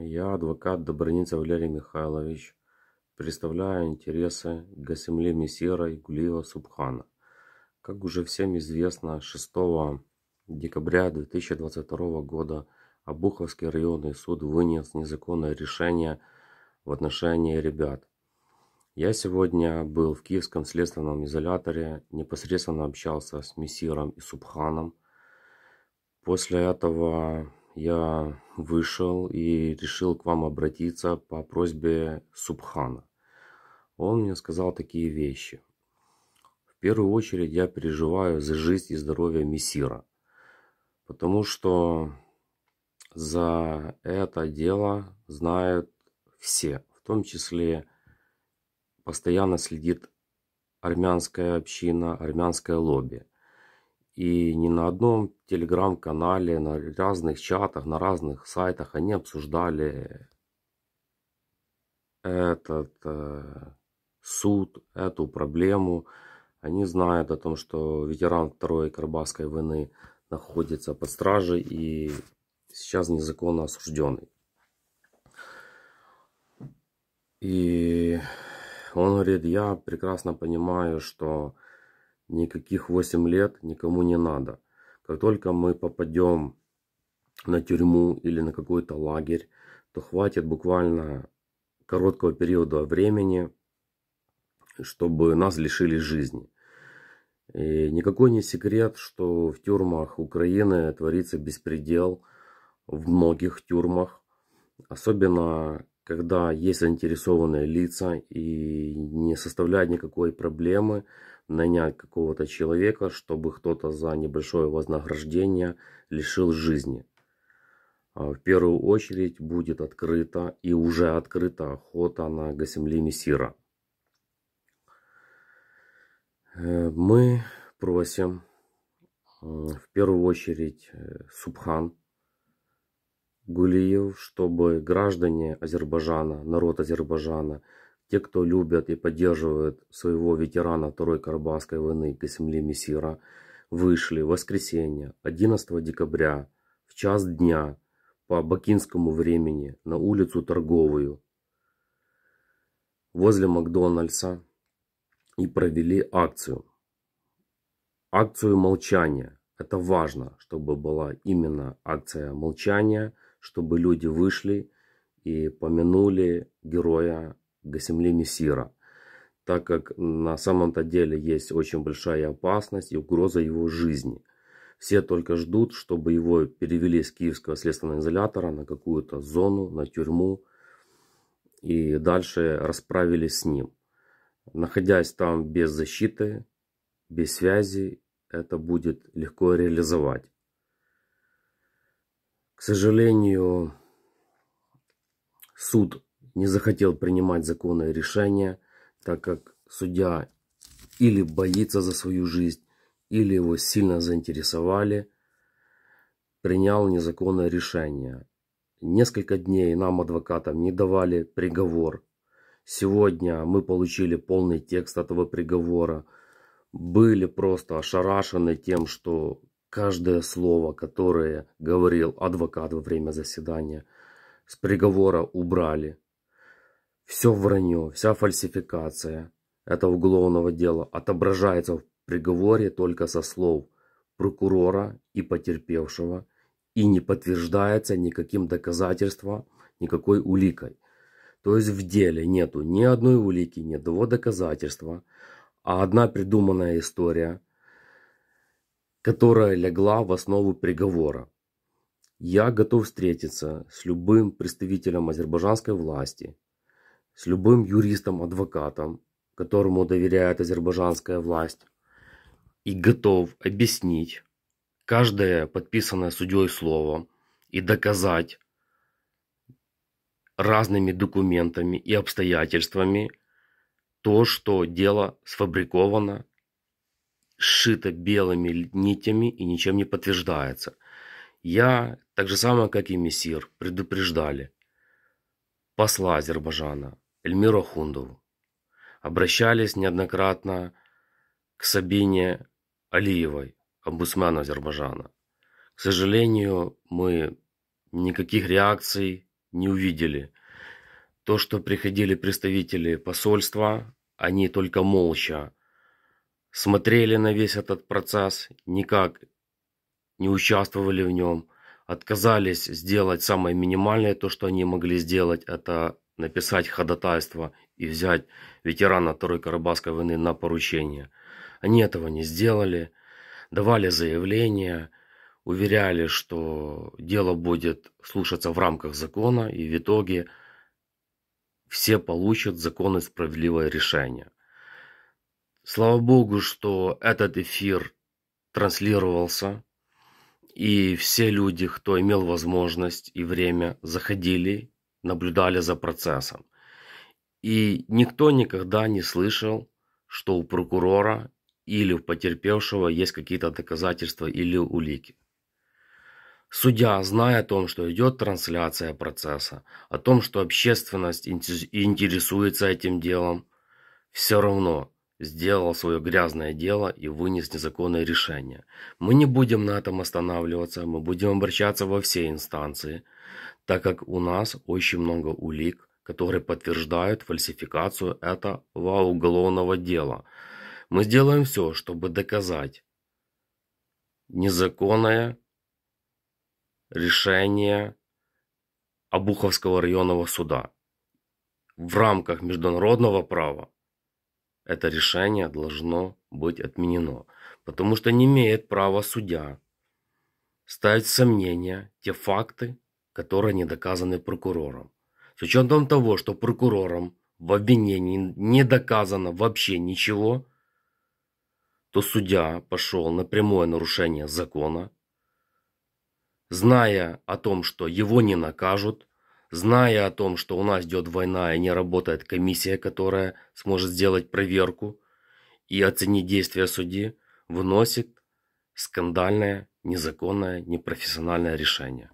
Я адвокат Добраница Валерий Михайлович, представляю интересы Гасемли Мессира Гулиева Субхана. Как уже всем известно, 6 декабря 2022 года Обуховский районный суд вынес незаконное решение в отношении ребят. Я сегодня был в Киевском следственном изоляторе, непосредственно общался с Мессиром и Субханом. После этого я вышел и решил к вам обратиться по просьбе Субхана. Он мне сказал такие вещи. В первую очередь я переживаю за жизнь и здоровье Мессира, потому что за это дело знают все, в том числе постоянно следит армянская община, армянское лобби – и не на одном телеграм-канале, на разных чатах, на разных сайтах они обсуждали этот э, суд, эту проблему. Они знают о том, что ветеран Второй Карабахской войны находится под стражей и сейчас незаконно осужденный. И он говорит, я прекрасно понимаю, что никаких 8 лет никому не надо. Как только мы попадем на тюрьму или на какой-то лагерь, то хватит буквально короткого периода времени, чтобы нас лишили жизни. И никакой не секрет, что в тюрьмах Украины творится беспредел, в многих тюрьмах, особенно когда есть заинтересованные лица и не составляет никакой проблемы нанять какого-то человека, чтобы кто-то за небольшое вознаграждение лишил жизни. А, в первую очередь будет открыта и уже открыта охота на Гасемли Мессира. Э, мы просим э, в первую очередь э, Субхан Гулиев, чтобы граждане Азербайджана, народ Азербайджана – те, кто любят и поддерживают своего ветерана Второй Карабахской войны Касемли Мессира, вышли в воскресенье 11 декабря в час дня по бакинскому времени на улицу Торговую возле Макдональдса и провели акцию. Акцию молчания. Это важно, чтобы была именно акция молчания, чтобы люди вышли и помянули героя Гасимли Мессира, так как на самом-то деле есть очень большая опасность и угроза его жизни. Все только ждут, чтобы его перевели с киевского следственного изолятора на какую-то зону, на тюрьму и дальше расправились с ним. Находясь там без защиты, без связи, это будет легко реализовать. К сожалению, суд не захотел принимать законные решения, так как судья или боится за свою жизнь, или его сильно заинтересовали, принял незаконное решение. Несколько дней нам, адвокатам, не давали приговор. Сегодня мы получили полный текст этого приговора. Были просто ошарашены тем, что каждое слово, которое говорил адвокат во время заседания, с приговора убрали – все вранье, вся фальсификация этого уголовного дела отображается в приговоре только со слов прокурора и потерпевшего и не подтверждается никаким доказательством, никакой уликой. То есть в деле нету ни одной улики, ни одного доказательства, а одна придуманная история, которая легла в основу приговора. Я готов встретиться с любым представителем азербайджанской власти, с любым юристом-адвокатом, которому доверяет азербайджанская власть, и готов объяснить каждое подписанное судьей слово и доказать разными документами и обстоятельствами то, что дело сфабриковано, сшито белыми нитями и ничем не подтверждается. Я, так же самое, как и мессир, предупреждали посла Азербайджана Эльмиру Ахундову. Обращались неоднократно к Сабине Алиевой, омбудсмену Азербайджана. К сожалению, мы никаких реакций не увидели. То, что приходили представители посольства, они только молча смотрели на весь этот процесс, никак не участвовали в нем, отказались сделать самое минимальное, то, что они могли сделать, это написать ходатайство и взять ветерана Второй Карабахской войны на поручение. Они этого не сделали, давали заявление, уверяли, что дело будет слушаться в рамках закона, и в итоге все получат законное справедливое решение. Слава Богу, что этот эфир транслировался, и все люди, кто имел возможность и время, заходили наблюдали за процессом. И никто никогда не слышал, что у прокурора или у потерпевшего есть какие-то доказательства или улики. Судья, зная о том, что идет трансляция процесса, о том, что общественность интересуется этим делом, все равно сделал свое грязное дело и вынес незаконное решение. Мы не будем на этом останавливаться, мы будем обращаться во все инстанции, так как у нас очень много улик, которые подтверждают фальсификацию этого уголовного дела. Мы сделаем все, чтобы доказать незаконное решение Обуховского районного суда в рамках международного права это решение должно быть отменено, потому что не имеет права судья ставить сомнения те факты, которые не доказаны прокурором. С учетом того, что прокурором в обвинении не доказано вообще ничего, то судья пошел на прямое нарушение закона, зная о том, что его не накажут, Зная о том, что у нас идет война и не работает комиссия, которая сможет сделать проверку и оценить действия судьи, выносит скандальное, незаконное, непрофессиональное решение.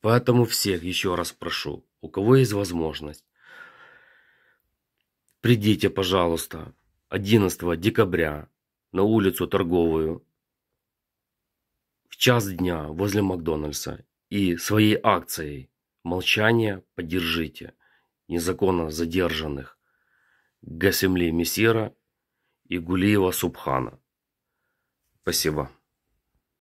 Поэтому всех еще раз прошу, у кого есть возможность, придите, пожалуйста, 11 декабря на улицу Торговую в час дня возле Макдональдса и своей акцией Молчание поддержите незаконно задержанных Гасемли Мессира и Гулиева Субхана. Спасибо.